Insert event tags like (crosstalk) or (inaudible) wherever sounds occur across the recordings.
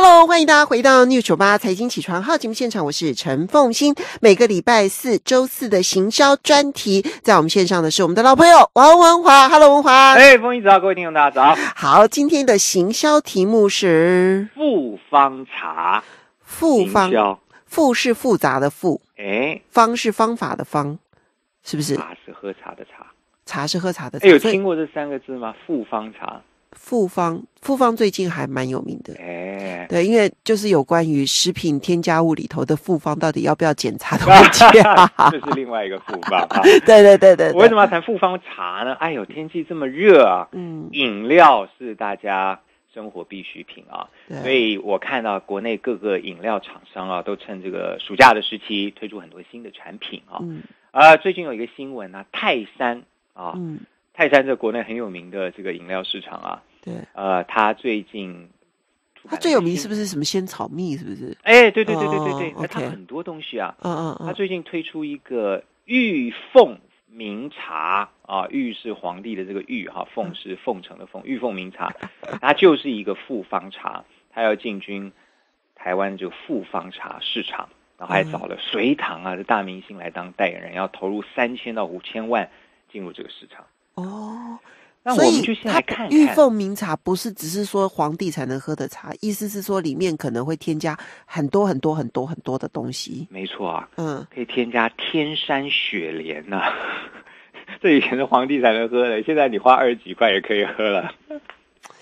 Hello，欢迎大家回到 New 九八财经起床号节目现场，我是陈凤欣。每个礼拜四周四的行销专题，在我们线上的是我们的老朋友王文华。Hello，文华。哎，凤欣早，各位听众大家早。好，今天的行销题目是复方茶。复方，复是复杂的复，哎，方是方法的方，是不是？茶是喝茶的茶，茶是喝茶的。哎，有听过这三个字吗？复方茶。复方复方最近还蛮有名的，对，因为就是有关于食品添加物里头的复方到底要不要检查的问题，(laughs) 这是另外一个复方。(laughs) 对对对对。我为什么要谈复方茶呢？哎呦，天气这么热啊，饮料是大家生活必需品啊，所以我看到国内各个饮料厂商啊，都趁这个暑假的时期推出很多新的产品啊。啊，最近有一个新闻啊，泰山啊，泰山是国内很有名的这个饮料市场啊。对，呃，他最近，他最有名是不是什么仙草蜜？是不是？哎，对对对对对对。那他很多东西啊，嗯嗯他最近推出一个玉凤名茶啊，玉是皇帝的这个玉哈，凤是凤城的凤，玉凤名茶，(laughs) 它就是一个复方茶，他要进军台湾这个复方茶市场，然后还找了隋唐啊这大明星来当代言人，要投入三千到五千万进入这个市场。哦。所以它玉凤茗茶不是只是说皇帝才能喝的茶，意思是说里面可能会添加很多很多很多很多的东西。没错，嗯，可以添加天山雪莲呐，(laughs) 这以前是皇帝才能喝的，现在你花二十几块也可以喝了。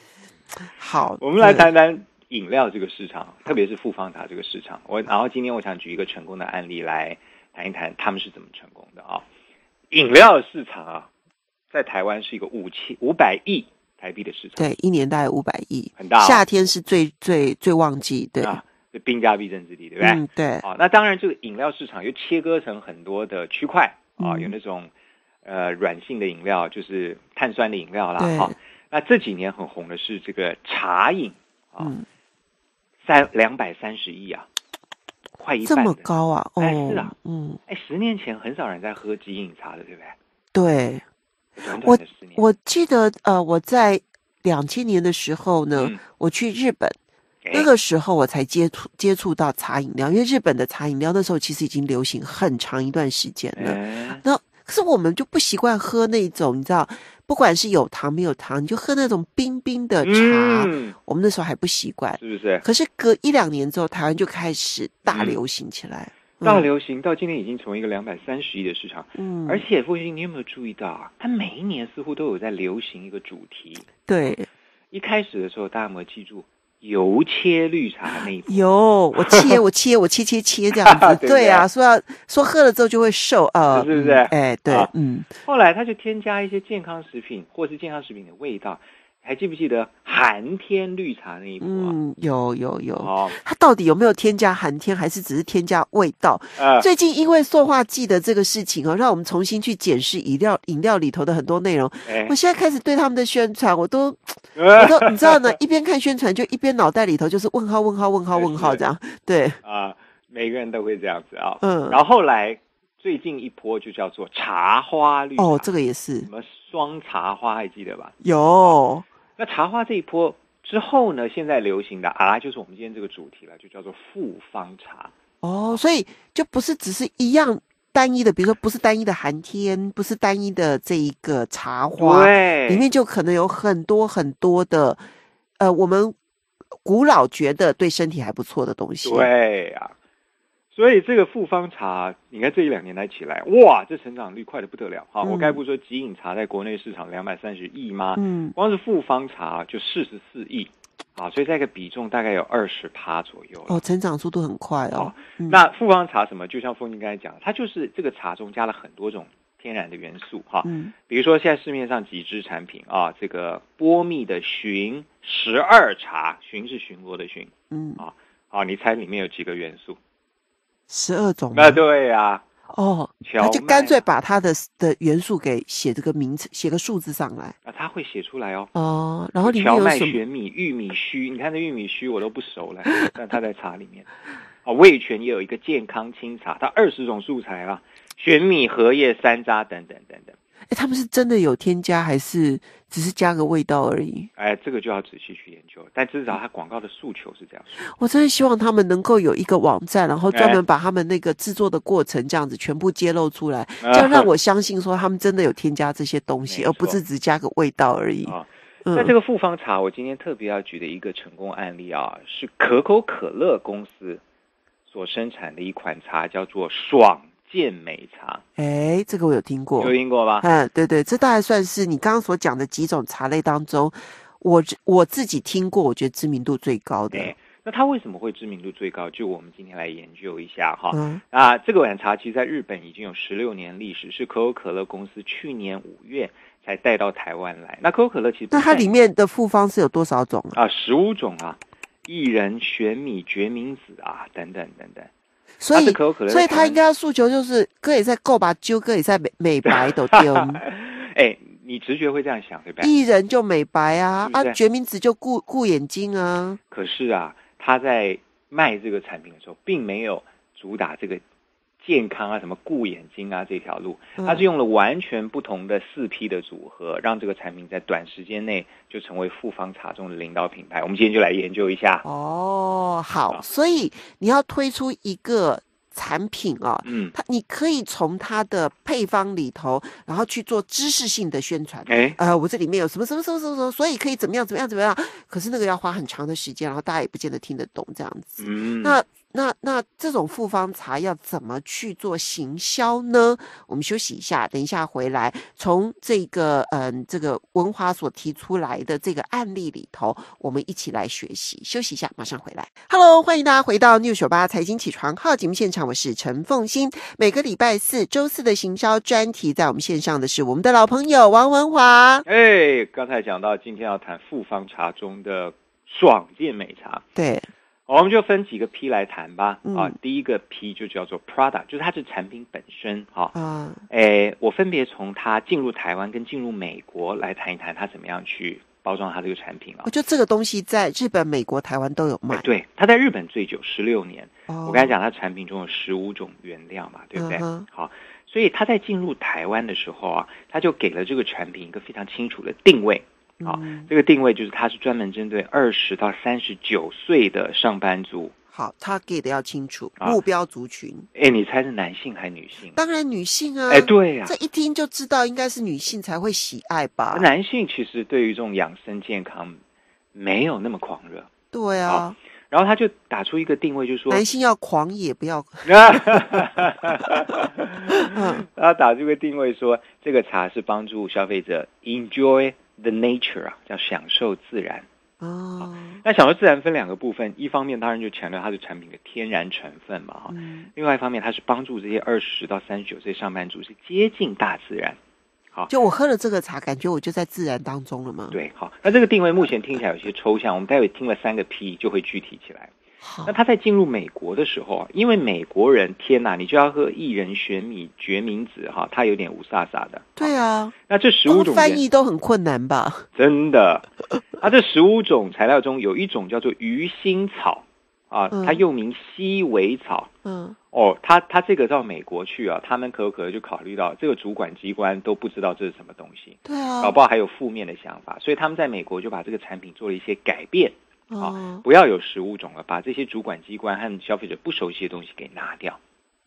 (laughs) 好，我们来谈谈饮料这个市场，特别是复方茶这个市场。我然后今天我想举一个成功的案例来谈一谈他们是怎么成功的啊，饮料市场啊。在台湾是一个五千五百亿台币的市场，对，一年大概五百亿，很大。夏天是最最最旺季，对啊，这兵家必争之地，对不对？对，好，那当然，这个饮料市场又切割成很多的区块，啊，有那种呃软性的饮料，就是碳酸的饮料啦，哈。那这几年很红的是这个茶饮，嗯，三两百三十亿啊，快一半，这么高啊？哎，是啊，嗯，哎，十年前很少人在喝即饮茶的，对不对？对。我我记得，呃，我在两千年的时候呢，我去日本，那个时候我才接触接触到茶饮料，因为日本的茶饮料那时候其实已经流行很长一段时间了。那可是我们就不习惯喝那种，你知道，不管是有糖没有糖，你就喝那种冰冰的茶，我们那时候还不习惯，是不是？可是隔一两年之后，台湾就开始大流行起来。大流行到今年已经从一个两百三十亿的市场，嗯，而且傅亲，你有没有注意到啊？它每一年似乎都有在流行一个主题。对，一开始的时候，大家有没有记住油切绿茶那一有，(laughs) 我切，我切，我切切切这样子。(laughs) 对啊，说要说喝了之后就会瘦啊，是不是？哎，对，嗯。后来它就添加一些健康食品，或是健康食品的味道。还记不记得寒天绿茶那一波？嗯，有有有。哦，它到底有没有添加寒天，还是只是添加味道？呃，最近因为塑化剂的这个事情啊，让我们重新去检视饮料饮料里头的很多内容。我现在开始对他们的宣传，我都 (laughs) 我都你知道呢，一边看宣传就一边脑袋里头就是问号问号问号问号这样。对啊，每个人都会这样子啊。嗯，然后后来最近一波就叫做茶花绿哦，这个也是什么双茶花还记得吧？有。那茶花这一波之后呢？现在流行的啊，就是我们今天这个主题了，就叫做复方茶。哦，所以就不是只是一样单一的，比如说不是单一的寒天，不是单一的这一个茶花，对，里面就可能有很多很多的，呃，我们古老觉得对身体还不错的东西。对呀。所以这个复方茶，你看这一两年来起来，哇，这成长率快的不得了哈！我该不说极饮茶在国内市场两百三十亿吗？嗯，光是复方茶就四十四亿，啊，所以这个比重大概有二十趴左右哦，成长速度很快哦。那复方茶什么？就像峰哥刚才讲，它就是这个茶中加了很多种天然的元素哈。嗯，比如说现在市面上几支产品啊，这个波蜜的寻十二茶，寻是巡逻的寻，嗯啊，好，你猜里面有几个元素？十二种啊，对呀，哦，那就干脆把它的的元素给写这个名称，写个数字上来啊，他会写出来哦。哦，然后里面有麦、玄米、玉米须，你看这玉米须我都不熟了，但 (laughs) 他在茶里面啊。味全也有一个健康清茶，它二十种素材啊，玄米、荷叶、山楂等等等等。哎，他们是真的有添加，还是只是加个味道而已？哎，这个就要仔细去研究。但至少它广告的诉求是这样我真的希望他们能够有一个网站，然后专门把他们那个制作的过程这样子全部揭露出来，这样让我相信说他们真的有添加这些东西，而不是只加个味道而已。那这个复方茶，我今天特别要举的一个成功案例啊，是可口可乐公司所生产的一款茶，叫做爽。健美茶，哎，这个我有听过，有听过吧？嗯，对对，这大概算是你刚刚所讲的几种茶类当中，我我自己听过，我觉得知名度最高的。那它为什么会知名度最高？就我们今天来研究一下哈。啊，这个碗茶其实在日本已经有十六年历史，是可口可乐公司去年五月才带到台湾来。那可口可乐其实，那它里面的复方是有多少种啊？十五种啊，薏仁、玄米、决明子啊，等等等等。所以，所以他应该要诉求就是可以再够吧纠，可以再美美白都丢。(laughs) (laughs) 哎，你直觉会这样想对不对？艺人就美白啊，啊决明子就顾顾眼睛啊。可是啊，他在卖这个产品的时候，并没有主打这个。健康啊，什么顾眼睛啊，这条路，它是用了完全不同的四批的组合，让这个产品在短时间内就成为复方茶中的领导品牌。我们今天就来研究一下。哦，好，所以你要推出一个产品啊，嗯，它你可以从它的配方里头，然后去做知识性的宣传。哎，呃，我这里面有什么什么什么什么，所以可以怎么样怎么样怎么样？可是那个要花很长的时间，然后大家也不见得听得懂这样子。嗯，那。那那这种复方茶要怎么去做行销呢？我们休息一下，等一下回来。从这个嗯，这个文华所提出来的这个案例里头，我们一起来学习。休息一下，马上回来。Hello，欢迎大家回到六九八财经起床号节目现场，我是陈凤欣。每个礼拜四周四的行销专题，在我们线上的是我们的老朋友王文华。哎，刚才讲到今天要谈复方茶中的爽健美茶，对。我们就分几个 P 来谈吧。啊，第一个 P 就叫做 Product，就是它是产品本身。哈啊，诶，我分别从它进入台湾跟进入美国来谈一谈，它怎么样去包装它这个产品啊？我觉得这个东西在日本、美国、台湾都有卖。对，它在日本最久十六年。我刚才讲它产品中有十五种原料嘛，对不对？好，所以它在进入台湾的时候啊，它就给了这个产品一个非常清楚的定位。好，这个定位就是它是专门针对二十到三十九岁的上班族。好，他给的要清楚目标族群。哎，你猜是男性还是女性？当然女性啊！哎，对呀，这一听就知道应该是女性才会喜爱吧。男性其实对于这种养生健康没有那么狂热。对啊，然后他就打出一个定位，就说男性要狂野，不要。(laughs) 他后打这个定位说，这个茶是帮助消费者 enjoy。The nature 啊，叫享受自然，哦。那享受自然分两个部分，一方面当然就强调它的产品的天然成分嘛，哈。另外一方面，它是帮助这些二十到三十九岁上班族是接近大自然，好。就我喝了这个茶，感觉我就在自然当中了嘛。对，好。那这个定位目前听起来有些抽象，我们待会听了三个 P 就会具体起来。那他在进入美国的时候，因为美国人，天哪，你就要喝薏仁、玄米、决明子，哈，他有点五涩涩的。对啊，那这十五种，翻译都很困难吧？真的，他这十五种材料中有一种叫做鱼腥草，啊，它又名西尾草。嗯，哦，他他这个到美国去啊，他们可有可能就考虑到这个主管机关都不知道这是什么东西，对啊，搞不好还有负面的想法，所以他们在美国就把这个产品做了一些改变。好，不要有食物种了，把这些主管机关和消费者不熟悉的东西给拿掉。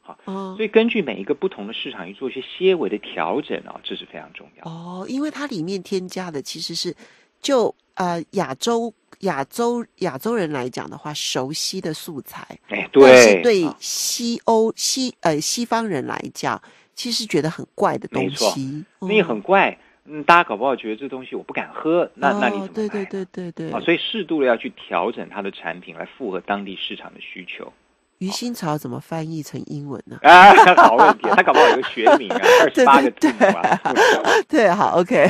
好，所以根据每一个不同的市场，去做一些些微的调整啊，这是非常重要。哦，因为它里面添加的其实是就呃亚洲亚洲亚洲人来讲的话，熟悉的素材。哎，对。对西欧西呃西方人来讲，其实觉得很怪的东西，那也很怪。嗯，大家搞不好觉得这东西我不敢喝，那那你怎么办？对对对对对。啊，所以适度的要去调整它的产品，来符合当地市场的需求。鱼腥草怎么翻译成英文呢？啊，(laughs) 好问题，它搞不好有个学名，(laughs) 二十八个字啊。(laughs) 对，好，OK，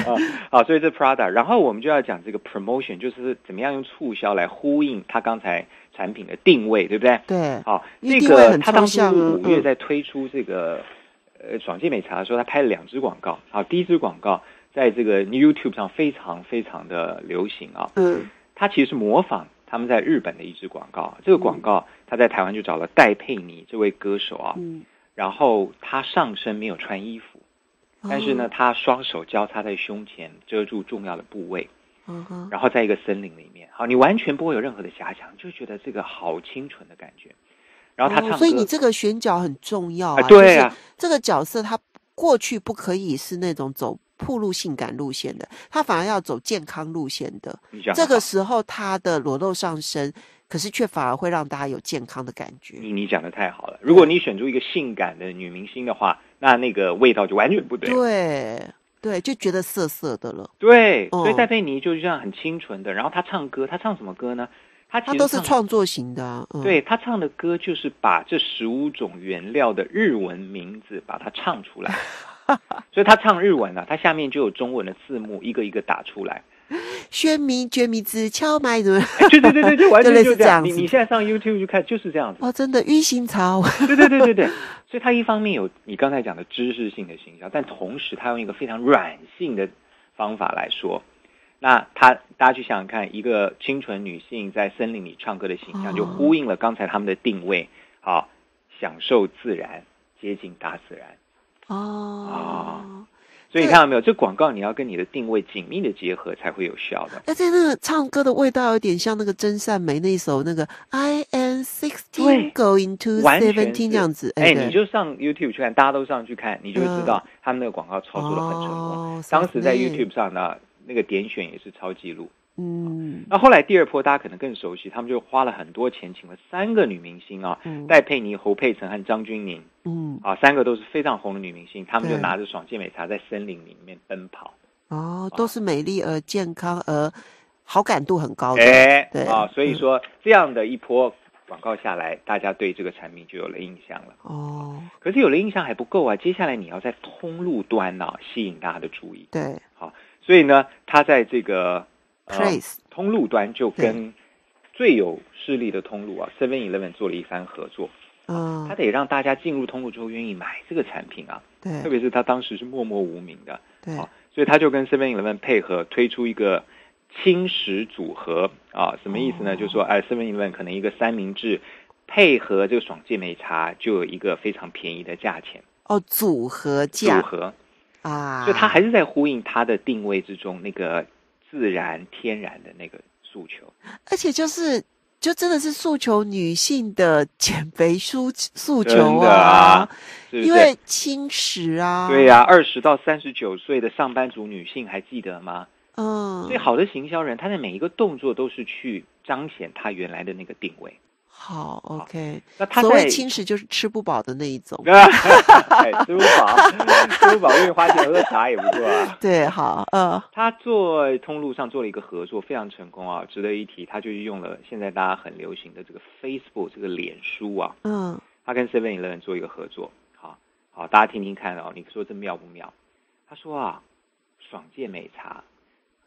好，所以这 Prada，然后我们就要讲这个 promotion，就是怎么样用促销来呼应它刚才产品的定位，对不对？对，好，那个它当时五月在推出这个呃爽健美茶的时候，它拍了两支广告，好，第一支广告。在这个 YouTube 上非常非常的流行啊！嗯，它其实是模仿他们在日本的一支广告。这个广告，他在台湾就找了戴佩妮这位歌手啊。嗯，然后他上身没有穿衣服，但是呢，他双手交叉在胸前，遮住重要的部位。嗯哼，然后在一个森林里面，好，你完全不会有任何的遐想，就觉得这个好清纯的感觉。然后他唱，所以你这个选角很重要啊！对啊，这个角色他过去不可以是那种走。铺路性感路线的，他反而要走健康路线的。这个时候，他的裸露上身，可是却反而会让大家有健康的感觉。你你讲的太好了。如果你选出一个性感的女明星的话，那那个味道就完全不对。对对，就觉得涩涩的了。对，所以戴佩妮就是这样很清纯的。然后她唱歌，她唱什么歌呢？她她都是创作型的。对她唱的歌，就是把这十五种原料的日文名字把它唱出来。(laughs) 所以他唱日文了，他下面就有中文的字幕，一个一个打出来。宣明绝明子敲麦子，对对对对，就 (laughs) 完全就是这样。你你现在上 YouTube 去看，就是这样子。哦，真的欲行操。对对对对对。所以他一方面有你刚才讲的知识性的形象，但同时他用一个非常软性的方法来说。那他大家去想想看，一个清纯女性在森林里唱歌的形象，就呼应了刚才他们的定位，好，享受自然，接近大自然。哦，所以你看到没有？这广告你要跟你的定位紧密的结合，才会有效的。而且那个唱歌的味道有点像那个真善美那一首那个 I am sixteen going to seventeen 那样子。哎，你就上 YouTube 去看，大家都上去看，你就会知道他们那个广告操作的很成功。当时在 YouTube 上呢，那个点选也是超纪录。嗯，那后来第二波大家可能更熟悉，他们就花了很多钱，请了三个女明星啊，戴佩妮、侯佩岑和张君宁，嗯，啊，三个都是非常红的女明星，他们就拿着爽健美茶在森林里面奔跑。哦，都是美丽而健康，而好感度很高的，哎，啊，所以说这样的一波广告下来，大家对这个产品就有了印象了。哦，可是有了印象还不够啊，接下来你要在通路端呢吸引大家的注意。对，好，所以呢，他在这个。通路端就跟最有势力的通路啊，Seven Eleven 做了一番合作。啊，他得让大家进入通路之后愿意买这个产品啊。对，特别是他当时是默默无名的。对，所以他就跟 Seven Eleven 配合推出一个轻食组合啊，什么意思呢？就是说，哎，Seven Eleven 可能一个三明治配合这个爽健美茶，就有一个非常便宜的价钱。哦，组合价组合啊，就他还是在呼应他的定位之中那个。自然、天然的那个诉求，而且就是，就真的是诉求女性的减肥诉诉求啊，因为轻食啊，对呀，二十到三十九岁的上班族女性还记得吗？嗯，所以好的行销人，他的每一个动作都是去彰显他原来的那个定位。好，OK。那他所谓轻食就是吃不饱的那一种。(laughs) 对、吃不饱，吃不饱，因为花钱喝茶也不错啊。(laughs) 对，好，嗯。他做通路上做了一个合作，非常成功啊，值得一提。他就用了现在大家很流行的这个 Facebook 这个脸书啊。嗯。他跟 Seven Eleven 做一个合作，好好大家听听看哦，你说这妙不妙？他说啊，爽健美茶。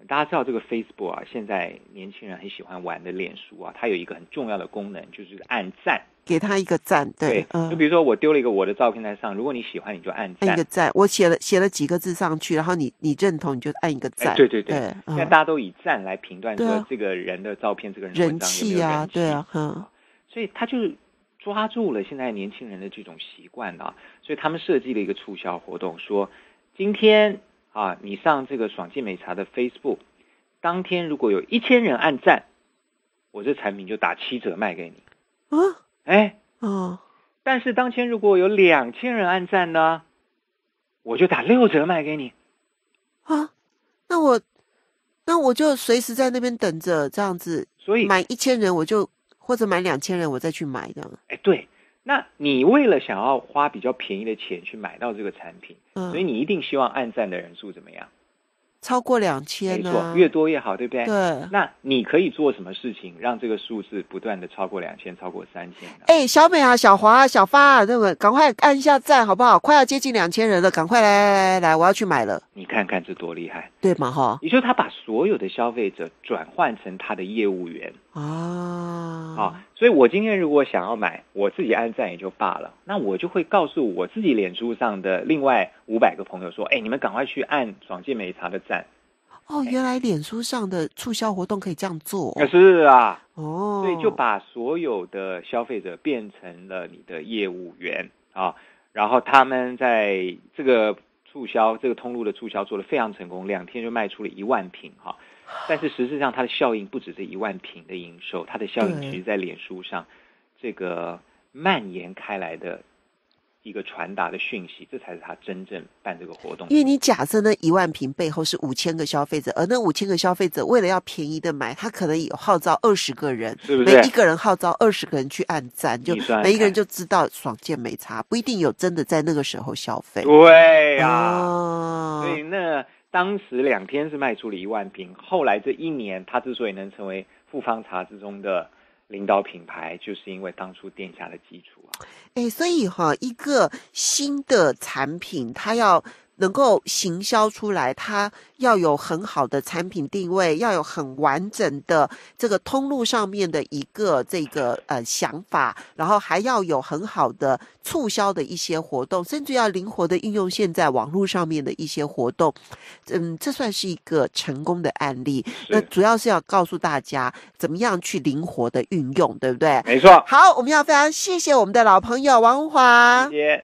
大家知道这个 Facebook 啊，现在年轻人很喜欢玩的脸书啊，它有一个很重要的功能，就是按赞，给他一个赞，对，嗯，就比如说我丢了一个我的照片在上，如果你喜欢，你就按赞。一个赞，我写了写了几个字上去，然后你你认同，你就按一个赞，对对对，现在大家都以赞来评断说这个人的照片，这个人人气啊，对啊，嗯，所以他就是抓住了现在年轻人的这种习惯啊，所以他们设计了一个促销活动，说今天。啊，你上这个爽健美茶的 Facebook，当天如果有一千人按赞，我这产品就打七折卖给你。啊，哎，哦，但是当天如果有两千人按赞呢，我就打六折卖给你。啊，那我，那我就随时在那边等着，这样子。所以买一千人我就，或者买两千人我再去买，这样哎，对。那你为了想要花比较便宜的钱去买到这个产品，所以你一定希望按赞的人数怎么样？超过两千？没错，越多越好，对不对？对。那你可以做什么事情让这个数字不断的超过两千，超过三千？哎，小美啊，小华，小发，对不？赶快按一下赞，好不好？快要接近两千人了，赶快来来来来来，我要去买了。你看看这多厉害，对吗？哈，你说他把所有的消费者转换成他的业务员。啊，好，所以我今天如果想要买，我自己按赞也就罢了，那我就会告诉我自己脸书上的另外五百个朋友说：“哎，你们赶快去按爽健美茶的赞。”哦，原来脸书上的促销活动可以这样做。是啊，哦，对，就把所有的消费者变成了你的业务员啊，然后他们在这个促销这个通路的促销做的非常成功，两天就卖出了一万瓶哈。但是实质上，它的效应不止这一万瓶的营收，它的效应其实在脸书上，这个蔓延开来的，一个传达的讯息，这才是他真正办这个活动。因为你假设那一万瓶背后是五千个消费者，而那五千个消费者为了要便宜的买，他可能有号召二十个人，每一个人号召二十个人去按赞，就每一个人就知道爽健美茶，不一定有真的在那个时候消费。对呀，所以那。当时两天是卖出了一万瓶，后来这一年，它之所以能成为复方茶之中的领导品牌，就是因为当初垫下的基础啊。哎，所以哈，一个新的产品，它要。能够行销出来，它要有很好的产品定位，要有很完整的这个通路上面的一个这个呃想法，然后还要有很好的促销的一些活动，甚至要灵活的运用现在网络上面的一些活动，嗯，这算是一个成功的案例。那主要是要告诉大家怎么样去灵活的运用，对不对？没错。好，我们要非常谢谢我们的老朋友王华。